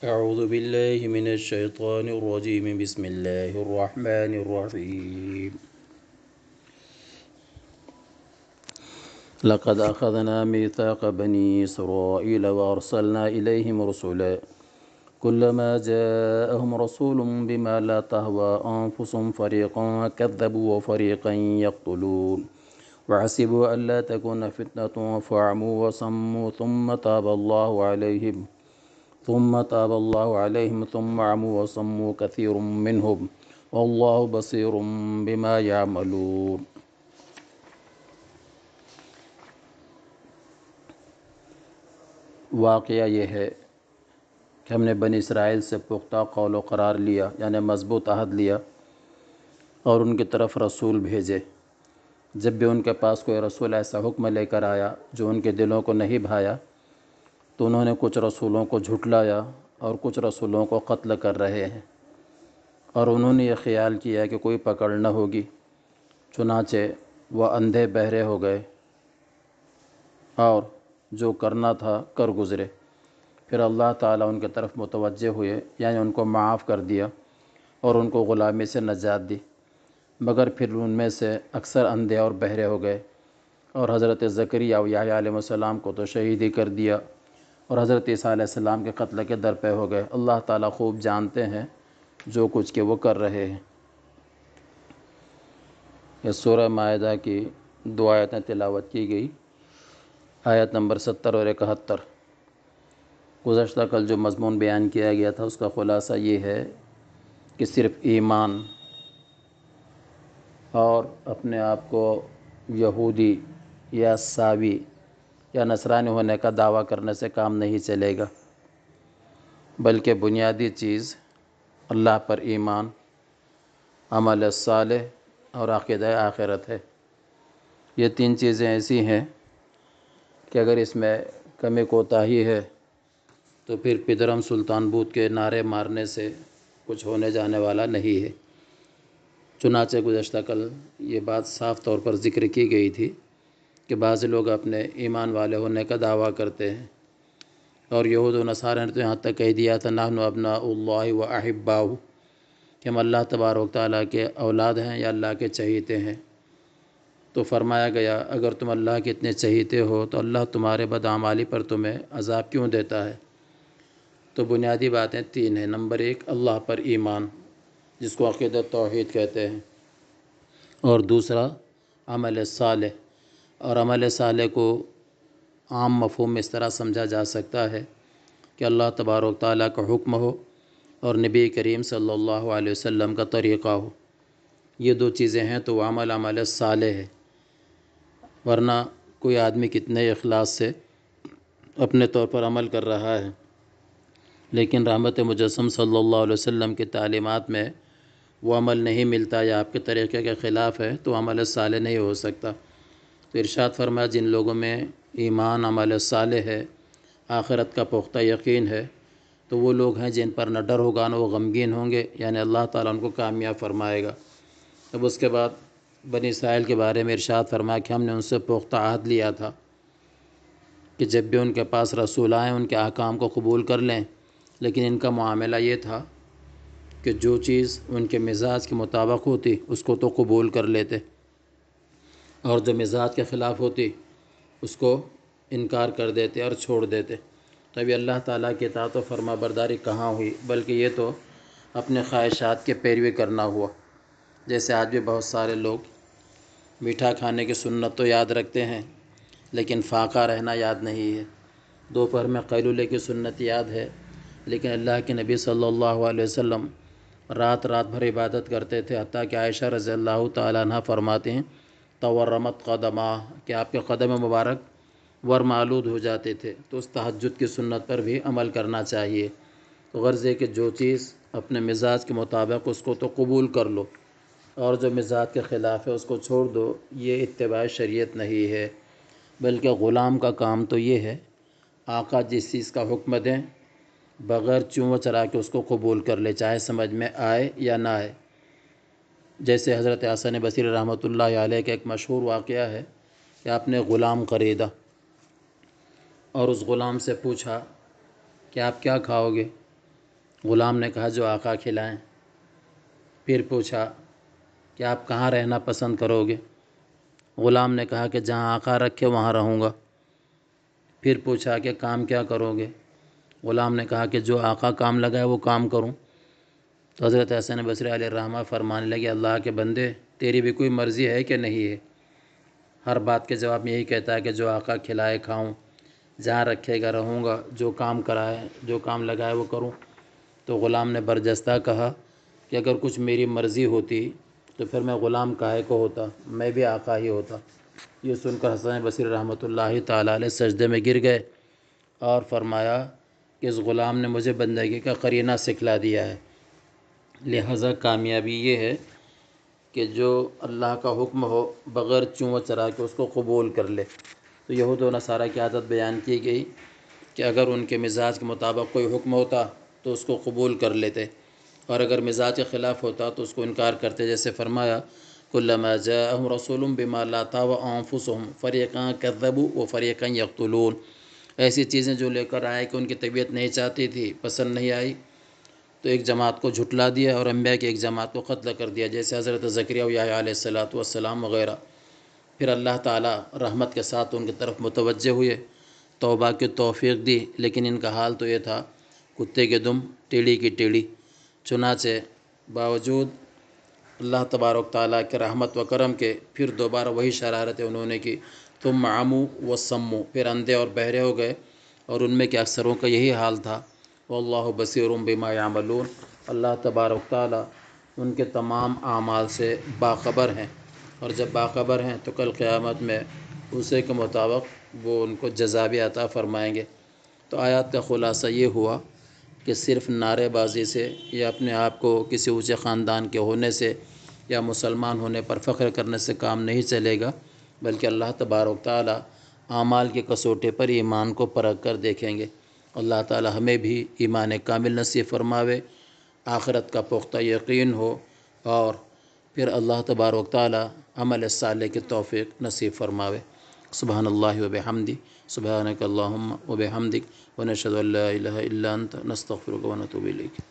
أعوذ بالله من الشيطان الرجيم بسم الله الرحمن الرحيم لقد أخذنا ميثاق بني إسرائيل وأرسلنا إليهم رسلا كلما جاءهم رسول بما لا تهوى أنفسهم فريقا كذبوا وفريقا يقتلون وحسبوا ألا تكون فتنة فعموا وصموا ثم تاب الله عليهم ثم تاب الله عليهم ثم عموا وصموا كثير منهم والله بصير بما يعملون वाक़ यह है कि हमने बन इसराइल से पुख्ता कौल करार लिया यानि मजबूत अहद लिया और उनकी तरफ रसूल भेजे जब भी उनके पास कोई रसूल ऐसा हुक्म लेकर आया जो उनके दिलों को नहीं भाया तो उन्होंने कुछ रसूलों को झुटलाया और कुछ रसूलों को कत्ल कर रहे हैं और उन्होंने ये ख्याल किया कि कोई पकड़ न होगी चुनाचे वह अंधे बहरे हो गए और जो करना था कर गुज़रे फिर अल्लाह ताला उनके तरफ मुतवजह हुए यानी उनको माफ़ कर दिया और उनको ग़ुलामी से नजात दी मगर फिर उनमें से अक्सर अंधे और बहरे हो गए और हज़रत ज़करिया याम को तो शहीद ही कर दिया और हज़रत ईसीम के कत्ल के दर पे हो गए अल्लाह ताला खूब जानते हैं जो कुछ के वो कर रहे हैं यह सूर्य माहा की दो आयतें तिलावत की गई आयत नंबर सत्तर और इकहत्तर गुजशत कल जो मजमून बयान किया गया था उसका ख़ुलासा ये है कि सिर्फ़ ईमान और अपने आप को यहूदी या सावी या नसरानी होने का दावा करने से काम नहीं चलेगा बल्कि बुनियादी चीज़ अल्लाह पर ईमान अमल साल और अक़द आखिरत है ये तीन चीज़ें ऐसी हैं कि अगर इसमें कमी कोताही है तो फिर पिदरम सुल्तान बूत के नारे मारने से कुछ होने जाने वाला नहीं है चुनाचे गुजशत कल ये बात साफ़ तौर पर ज़िक्र की गई थी कि बाज़ लोग अपने ईमान वाले होने का दावा करते हैं और यहूद नसारा ने तो यहाँ तक कह दिया था नाहन अबना व अहिबाऊ कि हम अल्लाह तबारक ताली के औलाद हैं या अल्लाह के चहीते हैं तो फरमाया गया अगर तुम अल्लाह के इतने चहीते हो तो अल्लाह तुम्हारे बदामाली पर तुम्हें अजाब क्यों देता है तो बुनियादी बातें तीन हैं नंबर एक अल्लाह पर ईमान जिसको अक़ीदत तोहद कहते हैं और दूसरा अमल साल और अमल साले को आम मफहम में इस तरह समझा जा सकता है कि अल्लाह तबारक ताली का हुक्म हो और नबी करीम सल्लल्लाहु अलैहि वसल्लम का तरीक़ा हो ये दो चीज़ें हैं तो अमल अमल साल है वरना कोई आदमी कितने अखलास से अपने तौर पर अमल कर रहा है लेकिन रहमत मुजस्म सल्ला वसम की तलीमत में वो अमल नहीं मिलता या आपके तरीक़े के ख़िलाफ़ है तो अमल साल नहीं हो सकता तो इरशाद फरमाया जिन लोगों में ईमान अमल साल है आखिरत का पुख्ता यकीन है तो वो लोग हैं जिन पर न डर होगा ना वो गमगीन होंगे यानी अल्लाह ताला उनको कामयाब फरमाएगा तब उसके बाद बनी इसराइल के बारे में इरशाद फरमाया कि हमने उनसे पुख्ता आहद लिया था कि जब भी उनके पास रसूल आएँ उनके अहकाम को कबूल कर लें लेकिन इनका मामला ये था कि जो चीज़ उनके मिजाज के मुताबिक होती उसको तो कबूल कर लेते और जो मिजाज के ख़िलाफ़ होती उसको इनकार कर देते और छोड़ देते तभी तो अल्लाह ताला की तात तो फरमा बरदारी कहाँ हुई बल्कि ये तो अपने ख्वाहिशात के पैरवी करना हुआ जैसे आज भी बहुत सारे लोग मीठा खाने की सुन्नत तो याद रखते हैं लेकिन फाका रहना याद नहीं है दोपहर में कैलूले की सुन्नत याद है लेकिन अल्लाह के नबी सल्लल्लाहु अलैहि वसल्लम रात रात भर इबादत करते थे हती कि आयशा रज़ी अल्लाह तह फरमाते हैं तवरमत कदमा कि आपके कदम मुबारक वर्म आलूद हो जाते थे तो उस तहजद की सुन्नत पर भी अमल करना चाहिए तो गर्ज़ कि जो चीज़ अपने मिजाज के मुताबिक उसको तो कबूल कर लो और जो मिजाज के ख़िलाफ़ है उसको छोड़ दो ये इतबा शरीत नहीं है बल्कि ग़ुलाम का काम तो ये है आका जिस चीज़ का हुक्म दें बग़ैर चूँ चरा के उसको कबूल कर ले चाहे समझ में आए या ना आए जैसे हज़रत हसन बसर रहमत आल का एक मशहूर वाक़ है कि आपने ग़ुलाम ख़रीदा और उस ग़ुलाम से पूछा कि आप क्या खाओगे ग़ुलाम ने कहा जो आका खिलाएं फिर पूछा कि आप कहाँ रहना पसंद करोगे ग़ुलाम ने कहा कि जहाँ आका रखे वहाँ रहूँगा फिर पूछा कि काम क्या करोगे ग़ुलाम ने कहा कि जो आका काम लगाए वो काम करूँ तो हज़रत हसन बसर रहमा फरमाने लगे अल्लाह के बंदे तेरी भी कोई मर्ज़ी है कि नहीं है हर बात के जवाब में यही कहता है कि जो आका खिलाए खाऊं जहाँ रखेगा रहूँगा जो काम कराए जो काम लगाए वो करूँ तो ग़ुलाम ने बरजस्ता कहा कि अगर कुछ मेरी मर्ज़ी होती तो फिर मैं ग़ुलाम काहे को होता मैं भी आका ही होता ये सुनकर हसन बसर रहमत ला तजदे में गिर गए और फरमाया कि इस ग़ुलाम ने मुझे बंदगी का करीना सिखला दिया है लिहाजा कामयाबी ये है कि जो अल्लाह का हुक्म हो बग़ैर चूँ चरा के उसको कबूल कर ले तो यहूद व नसारा की आदत बयान की गई कि अगर उनके मिजाज के मुताबिक कोई हुक्म होता तो उसको कबूल कर लेते और अगर मिजाज के ख़िलाफ़ होता तो उसको इनकार करते जैसे फरमाया कुल्लमा जम रसूल बिमा लाता व आंफुसम फ़रीक़ा कदबू व फ़रीक़ा यकतलून ऐसी चीज़ें जो लेकर आए कि उनकी तबीयत नहीं चाहती थी पसंद नहीं आई तो एक जमात को झुटला दिया और अम्बिया की एक जमात को कत्ल कर दिया जैसे हज़रत ज़क्रिया सलात वसलाम वगैरह फिर अल्लाह ताला रहमत के साथ उनकी तरफ मुतवज हुए तोबा की तोफ़ी दी लेकिन इनका हाल तो ये था कुत्ते के दुम टेढ़ी की टेढ़ी चुनाचे बावजूद अल्लाह तबारक ताली के रहमत व करम के फिर दोबारा वही शरारतें उन्होंने की तुम आमू व सम्मू फिर अंधे और बहरे हो गए और उनमें के अक्सरों का यही हाल था वल्ल बसर बिमा अल्लाह तबारक ताल उनके तमाम आमाल से बाबर हैं और जब बाबर हैं तो कल क़्यामत में उसे के मुताबिक वो उनको जजा अता फ़रमाएँगे तो आयात का ख़ुलासा ये हुआ कि सिर्फ नारेबाजी से या अपने आप को किसी ऊँचे ख़ानदान के होने से या मुसलमान होने पर फ़ख्र करने से काम नहीं चलेगा बल्कि अल्लाह तबारक ताली आमाल के कसोटे पर ईमान को परख कर देखेंगे अल्लाह ताला हमें भी ईमान कामिल नसीब फरमावे आखरत का पुख्ता यकीन हो और फिर अल्लाह तबारक ताली अमल साल के तोफ़ी नसीब फरमावे सुबह अल्लाह वब हमदी सुबह वब हमदिक व नशद नस्तफ़र वनतबिलक